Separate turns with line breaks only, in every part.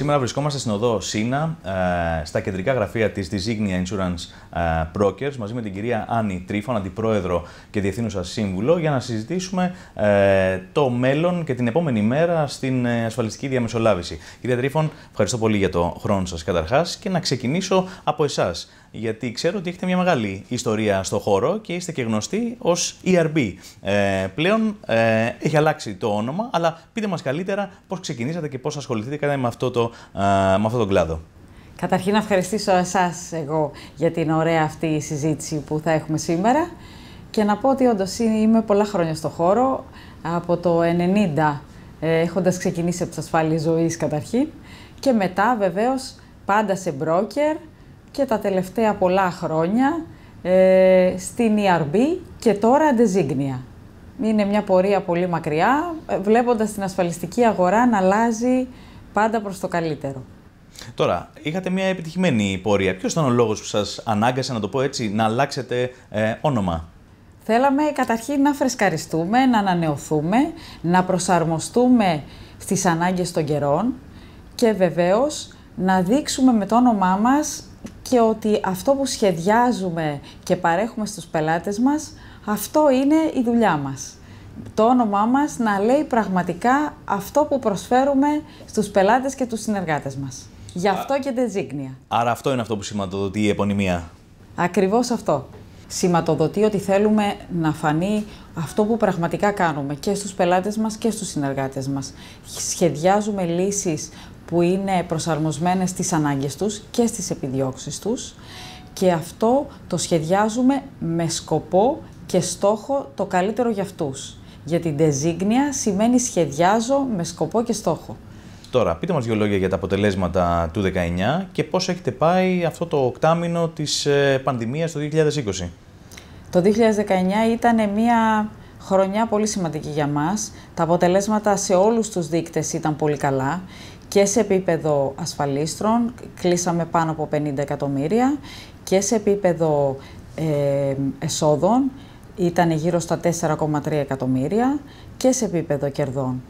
Σήμερα βρισκόμαστε στην οδό Σίνα, ε, στα κεντρικά γραφεία της Designia Insurance ε, Brokers, μαζί με την κυρία Άννη Τρίφων, αντιπρόεδρο και διευθύνουσα σύμβουλο, για να συζητήσουμε ε, το μέλλον και την επόμενη μέρα στην ασφαλιστική διαμεσολάβηση. Κυρία Τρίφων, ευχαριστώ πολύ για το χρόνο σας καταρχάς και να ξεκινήσω από εσάς. γιατί ξέρω ότι έχετε μια μεγάλη ιστορία στο χώρο και είστε και γνωστοί ως ERB. Ε, πλέον έχει αλλάξει το όνομα, αλλά πείτε μας καλύτερα πώς ξεκινήσατε και πώς ασχοληθείτε κατά με αυτό το με αυτόν τον κλάδο.
Καταρχήν να ευχαριστήσω εσάς εγώ για την ωραία αυτή συζήτηση που θα έχουμε σήμερα και να πω ότι όντως είμαι πολλά χρόνια στο χώρο, από το 90 ε, έχοντας ξεκινήσει από τις ασφάλειες ζωής καταρχήν και μετά βεβαίως πάντα σε broker και τα τελευταία πολλά χρόνια ε, στην ERB και τώρα αντεζίγνια. Είναι μια πορεία πολύ μακριά, ε, βλέποντας την ασφαλιστική αγορά να αλλάζει πάντα προς το καλύτερο.
Τώρα, είχατε μια επιτυχημένη πορεία. Ποιος ήταν ο λόγος που σας ανάγκασε, να το πω έτσι, να αλλάξετε ε, όνομα.
Θέλαμε καταρχήν να φρεσκαριστούμε, να ανανεωθούμε, να προσαρμοστούμε στις ανάγκες των καιρών και βεβαίως να δείξουμε με το όνομά μας και ότι αυτό που σχεδιάζουμε και παρέχουμε στους πελάτες μας, αυτό είναι η δουλειά μας το όνομά μας να λέει πραγματικά αυτό που προσφέρουμε στους πελάτες και τους συνεργάτες μας. Γι' αυτό και τεζίγνια.
Άρα αυτό είναι αυτό που σηματοδοτεί η επωνυμία.
Ακριβώς αυτό. Σηματοδοτεί ότι θέλουμε να φανεί αυτό που πραγματικά κάνουμε και στους πελάτες μας και στους συνεργάτες μας. Σχεδιάζουμε λύσεις που είναι προσαρμοσμένες στις ανάγκες τους και στις επιδιώξεις τους και αυτό το σχεδιάζουμε με σκοπό και στόχο το καλύτερο για αυτούς για την τεζίγνια σημαίνει σχεδιάζω με σκοπό και στόχο.
Τώρα, πείτε μας δύο λόγια για τα αποτελέσματα του 19 και πώς έχετε πάει αυτό το οκτάμινο της ε, πανδημίας το 2020.
Το 2019 ήταν μια χρονιά πολύ σημαντική για μας. Τα αποτελέσματα σε όλους τους δείκτες ήταν πολύ καλά και σε επίπεδο ασφαλίστρων, κλείσαμε πάνω από 50 εκατομμύρια και σε επίπεδο ε, εσόδων, ήταν γύρω στα 4,3 εκατομμύρια και σε επίπεδο κερδών.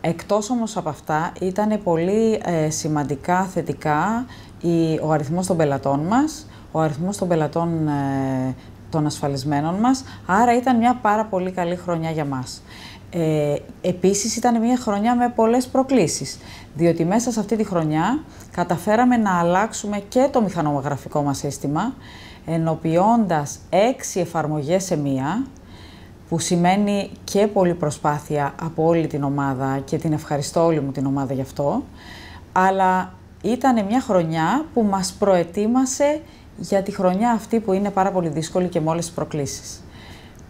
Εκτός όμως από αυτά ήταν πολύ ε, σημαντικά θετικά η, ο αριθμός των πελατών μας, ο αριθμός των πελατών ε, των ασφαλισμένων μας, άρα ήταν μια πάρα πολύ καλή χρονιά για μας. Ε, επίσης ήταν μια χρονιά με πολλές προκλήσεις διότι μέσα σε αυτή τη χρονιά καταφέραμε να αλλάξουμε και το μηχανογραφικό μας σύστημα, ενοποιώντας έξι εφαρμογές σε μία, που σημαίνει και πολλή προσπάθεια από όλη την ομάδα και την ευχαριστώ όλη μου την ομάδα γι' αυτό, αλλά ήταν μια χρονιά που μας προετοίμασε για τη χρονιά αυτή που είναι πάρα πολύ δύσκολη και με όλες τις προκλήσεις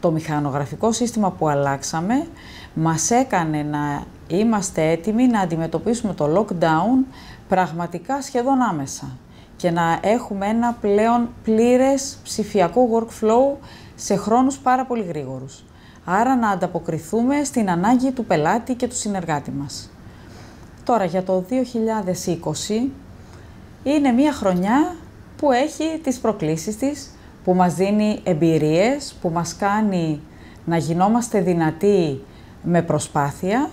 το μηχανογραφικό σύστημα που αλλάξαμε μας έκανε να είμαστε έτοιμοι να αντιμετωπίσουμε το lockdown πραγματικά σχεδόν άμεσα και να έχουμε ένα πλέον πλήρες ψηφιακό workflow σε χρόνους πάρα πολύ γρήγορους. Άρα να ανταποκριθούμε στην ανάγκη του πελάτη και του συνεργάτη μας. Τώρα για το 2020 είναι μια χρονιά που έχει τις προκλήσεις της, που μας δίνει εμπειρίες, που μας κάνει να γινόμαστε δυνατοί με προσπάθεια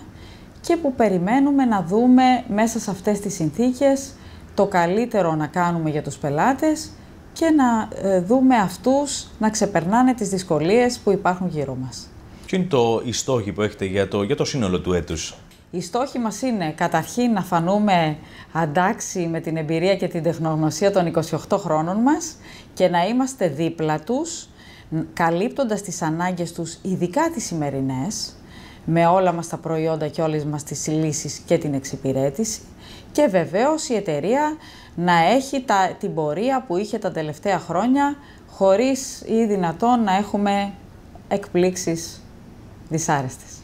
και που περιμένουμε να δούμε μέσα σε αυτές τις συνθήκες το καλύτερο να κάνουμε για τους πελάτες και να ε, δούμε αυτούς να ξεπερνάνε τις δυσκολίες που υπάρχουν γύρω μας.
Ποιο είναι το στόχοι που έχετε για το, για το σύνολο του έτους
οι στόχοι μας είναι καταρχήν να φανούμε αντάξει με την εμπειρία και την τεχνογνωσία των 28 χρόνων μας και να είμαστε δίπλα τους, καλύπτοντας τις ανάγκες τους, ειδικά τις σημερινές, με όλα μας τα προϊόντα και όλες μας τις λύσεις και την εξυπηρέτηση και βεβαίως η εταιρεία να έχει τα, την πορεία που είχε τα τελευταία χρόνια χωρίς ή δυνατόν να έχουμε εκπλήξεις δυσάρεστες.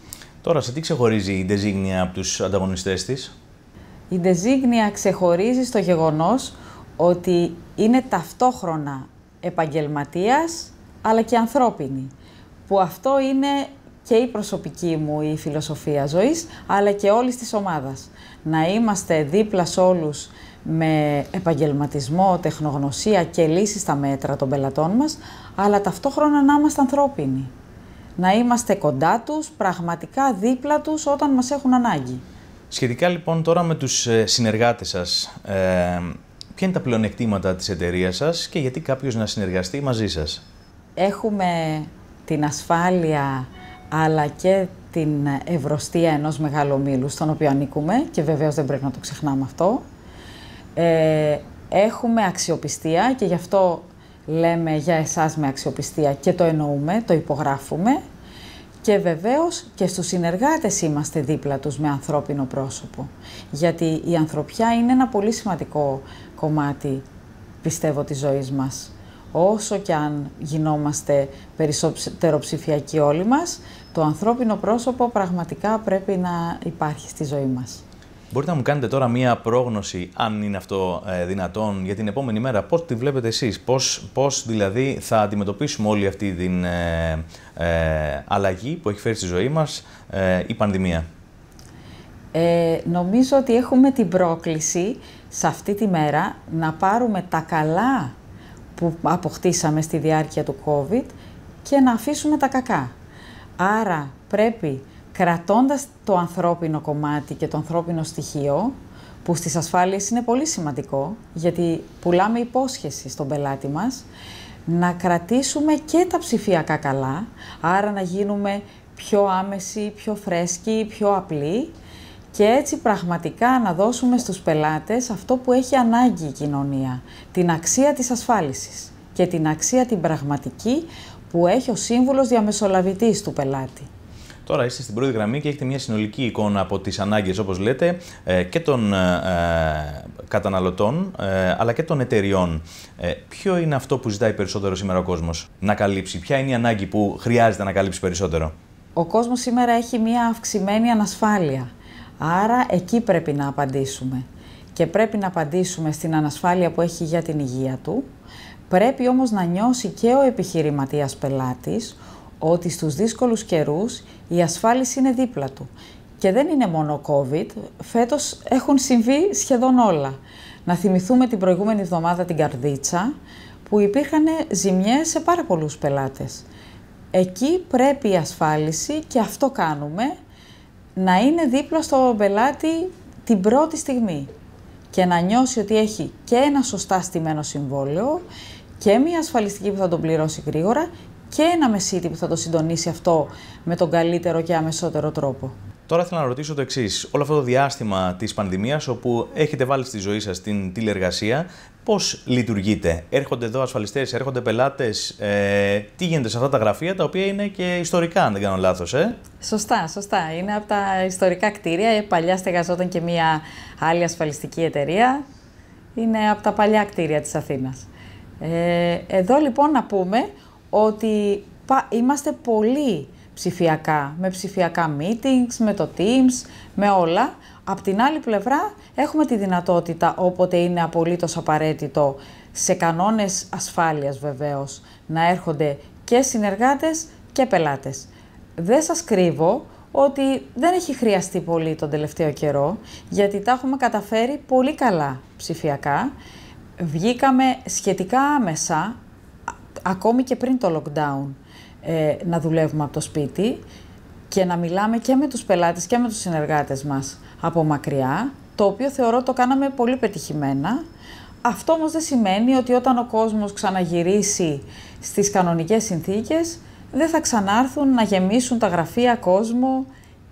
Τώρα, σε τι ξεχωρίζει η Ντεζίγνια από τους ανταγωνιστές της?
Η Ντεζίγνια ξεχωρίζει στο γεγονός ότι είναι ταυτόχρονα επαγγελματίας αλλά και ανθρώπινη. Που αυτό είναι και η προσωπική μου η φιλοσοφία ζωής, αλλά και όλης της ομάδας. Να είμαστε δίπλα σε όλους με επαγγελματισμό, τεχνογνωσία και λύσεις στα μέτρα των πελατών μας, αλλά ταυτόχρονα να είμαστε ανθρώπινοι να είμαστε κοντά τους, πραγματικά δίπλα τους όταν μας έχουν ανάγκη.
Σχετικά λοιπόν τώρα με τους ε, συνεργάτες σας, ε, ποια είναι τα πλεονεκτήματα της εταιρείας σας και γιατί κάποιος να συνεργαστεί μαζί σας.
Έχουμε την ασφάλεια αλλά και την ευρωστία ενός μήλου στον οποίο ανήκουμε και βεβαίως δεν πρέπει να το ξεχνάμε αυτό. Ε, έχουμε αξιοπιστία και γι' αυτό λέμε για εσάς με αξιοπιστία και το εννοούμε, το υπογράφουμε και βεβαίως και στους συνεργάτες είμαστε δίπλα τους με ανθρώπινο πρόσωπο. Γιατί η ανθρωπιά είναι ένα πολύ σημαντικό κομμάτι, πιστεύω, της ζωής μας. Όσο και αν γινόμαστε περισσότερο ψηφιακοί όλοι μας, το ανθρώπινο πρόσωπο πραγματικά πρέπει να υπάρχει στη ζωή μας.
Μπορείτε να μου κάνετε τώρα μία πρόγνωση, αν είναι αυτό ε, δυνατόν, για την επόμενη μέρα. Πώς τη βλέπετε εσείς, πώς, πώς δηλαδή θα αντιμετωπίσουμε όλη αυτή την ε, ε αλλαγή που έχει φέρει στη ζωή μας ε, η πανδημία.
νομίζω ότι έχουμε την πρόκληση σε αυτή τη μέρα να πάρουμε τα καλά που αποκτήσαμε στη διάρκεια του COVID και να αφήσουμε τα κακά. Άρα πρέπει κρατώντας το ανθρώπινο κομμάτι και το ανθρώπινο στοιχείο, που στις ασφάλειες είναι πολύ σημαντικό, γιατί πουλάμε υπόσχεση στον πελάτη μας, να κρατήσουμε και τα ψηφιακά καλά, άρα να γίνουμε πιο άμεση, πιο φρέσκοι, πιο απλή, και έτσι πραγματικά να δώσουμε στους πελάτες αυτό που έχει ανάγκη η κοινωνία, την αξία της ασφάλισης και την αξία την πραγματική που έχει ο σύμβουλος διαμεσολαβητής του πελάτη.
Τώρα είστε στην πρώτη γραμμή και έχετε μια συνολική εικόνα από τις ανάγκες, όπως λέτε, ε, και των ε, ε, καταναλωτών αλλά και των εταιριών. Ποιο είναι αυτό που ζητάει περισσότερο σήμερα ο κόσμος να καλύψει, Ποια είναι η ανάγκη που χρειάζεται να καλύψει περισσότερο.
Ο κόσμος σήμερα έχει μια αυξημένη ανασφάλεια. Άρα εκεί πρέπει να απαντήσουμε. Και πρέπει να απαντήσουμε στην ανασφάλεια που έχει για την υγεία του. Πρέπει όμως να νιώσει και ο επιχειρηματίας πελάτης ότι στους δύσκολους καιρούς η ασφάλιση είναι δίπλα του. Και δεν είναι μόνο COVID, φέτος έχουν συμβεί σχεδόν όλα. Να θυμηθούμε την προηγούμενη εβδομάδα την Καρδίτσα, που υπήρχαν ζημιές σε πάρα πολλούς πελάτες. Εκεί πρέπει η ασφάλιση, και αυτό κάνουμε, να είναι δίπλα στον πελάτη την πρώτη στιγμή και να νιώσει ότι έχει και ένα σωστά στημένο συμβόλαιο και μια ασφαλιστική που θα τον πληρώσει γρήγορα και ένα μεσίτη που θα το συντονίσει αυτό με τον καλύτερο και αμεσότερο τρόπο.
Τώρα θέλω να ρωτήσω το εξής. Όλο αυτό το διάστημα της πανδημίας, όπου έχετε βάλει στη ζωή σας την τηλεργασία, πώς λειτουργείτε. Έρχονται εδώ ασφαλιστές, έρχονται πελάτες. Ε, τι γίνεται σε αυτά τα γραφεία, τα οποία είναι και ιστορικά, αν δεν κάνω λάθος. Ε.
Σωστά, σωστά. Είναι από τα ιστορικά κτίρια. Ε, παλιά στεγαζόταν και μια άλλη ασφαλιστική εταιρεία. Είναι από τα παλιά κτίρια της Αθήνας. Ε, εδώ λοιπόν να πούμε ότι είμαστε πολύ ψηφιακά, με ψηφιακά meetings, με το Teams, με όλα. Απ' την άλλη πλευρά έχουμε τη δυνατότητα όποτε είναι απολύτως απαραίτητο σε κανόνες ασφάλειας βεβαίως να έρχονται και συνεργάτες και πελάτες. Δεν σας κρύβω ότι δεν έχει χρειαστεί πολύ τον τελευταίο καιρό γιατί τα έχουμε καταφέρει πολύ καλά ψηφιακά. Βγήκαμε σχετικά άμεσα ακόμη και πριν το lockdown ε, να δουλεύουμε από το σπίτι και να μιλάμε και με τους πελάτες και με τους συνεργάτες μας από μακριά, το οποίο θεωρώ το κάναμε πολύ πετυχημένα. Αυτό όμως δεν σημαίνει ότι όταν ο κόσμος ξαναγυρίσει στις κανονικές συνθήκες, δεν θα ξανάρθουν να γεμίσουν τα γραφεία κόσμο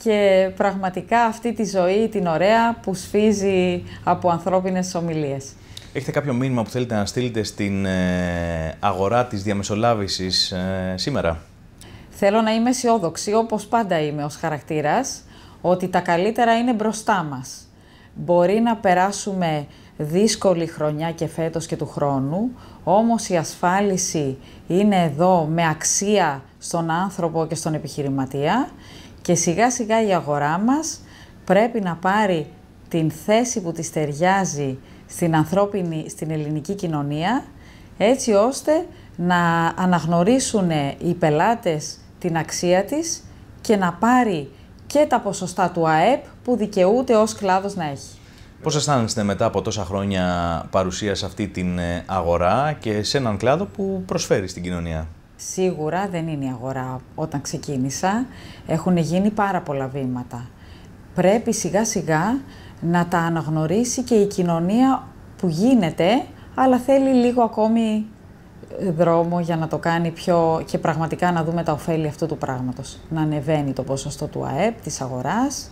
και πραγματικά αυτή τη ζωή την ωραία που σφίζει από ανθρώπινες ομιλίες.
Έχετε κάποιο μήνυμα που θέλετε να στείλετε στην ε, αγορά της διαμεσολάβησης ε, σήμερα.
Θέλω να είμαι αισιόδοξη, όπως πάντα είμαι ως χαρακτήρας, ότι τα καλύτερα είναι μπροστά μας. Μπορεί να περάσουμε δύσκολη χρονιά και φέτος και του χρόνου, όμως η ασφάλιση είναι εδώ με αξία στον άνθρωπο και στον επιχειρηματία και σιγά σιγά η αγορά μας πρέπει να πάρει την θέση που της ταιριάζει στην ανθρώπινη, στην ελληνική κοινωνία, έτσι ώστε να αναγνωρίσουν οι πελάτες την αξία της και να πάρει και τα ποσοστά του ΑΕΠ που δικαιούται ως κλάδος να έχει.
Πώς αισθάνεστε μετά από τόσα χρόνια παρουσίας σε αυτή την ε, αγορά και σε έναν κλάδο που προσφέρει στην κοινωνία.
Σίγουρα δεν είναι η αγορά όταν ξεκίνησα. Έχουν γίνει πάρα πολλά βήματα. Πρέπει σιγά σιγά να τα αναγνωρίσει και η κοινωνία που γίνεται, αλλά θέλει λίγο ακόμη ε, δρόμο για να το κάνει πιο και πραγματικά να δούμε τα ωφέλη αυτού του πράγματος. Να ανεβαίνει το ποσοστό του ΑΕΠ, της αγοράς,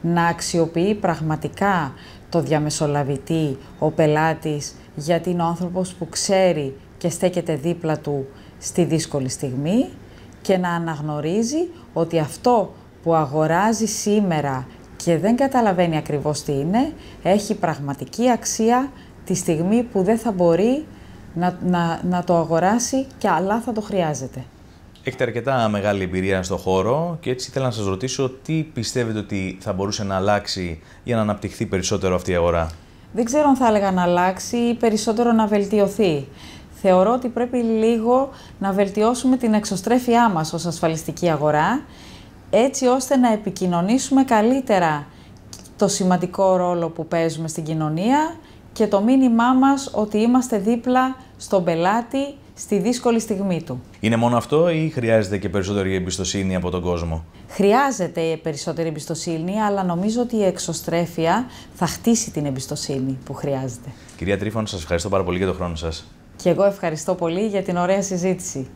να αξιοποιεί πραγματικά το διαμεσολαβητή, ο πελάτης, γιατί είναι ο άνθρωπος που ξέρει και στέκεται δίπλα του στη δύσκολη στιγμή και να αναγνωρίζει ότι αυτό που αγοράζει σήμερα και δεν καταλαβαίνει ακριβώς τι είναι, έχει πραγματική αξία τη στιγμή που δεν θα μπορεί να, να, να το αγοράσει και αλλά θα το χρειάζεται.
Έχετε αρκετά μεγάλη εμπειρία στον χώρο και έτσι ήθελα να σας ρωτήσω τι πιστεύετε ότι θα μπορούσε να αλλάξει για να αναπτυχθεί περισσότερο αυτή η αγορά.
Δεν ξέρω αν θα έλεγα να αλλάξει ή περισσότερο να βελτιωθεί. Θεωρώ ότι πρέπει λίγο να βελτιώσουμε την εξωστρέφειά μας ως ασφαλιστική αγορά έτσι ώστε να επικοινωνήσουμε καλύτερα το σημαντικό ρόλο που παίζουμε στην κοινωνία και το μήνυμά μας ότι είμαστε δίπλα στον πελάτη στη δύσκολη στιγμή του.
Είναι μόνο αυτό ή χρειάζεται και περισσότερη εμπιστοσύνη από τον κόσμο.
Χρειάζεται η περισσότερη εμπιστοσύνη, αλλά νομίζω ότι η εξωστρέφεια θα χτίσει την εμπιστοσύνη που χρειάζεται.
Κυρία Τρίφων, σας ευχαριστώ πάρα πολύ για τον χρόνο σας.
Και εγώ ευχαριστώ πολύ για την ωραία συζήτηση.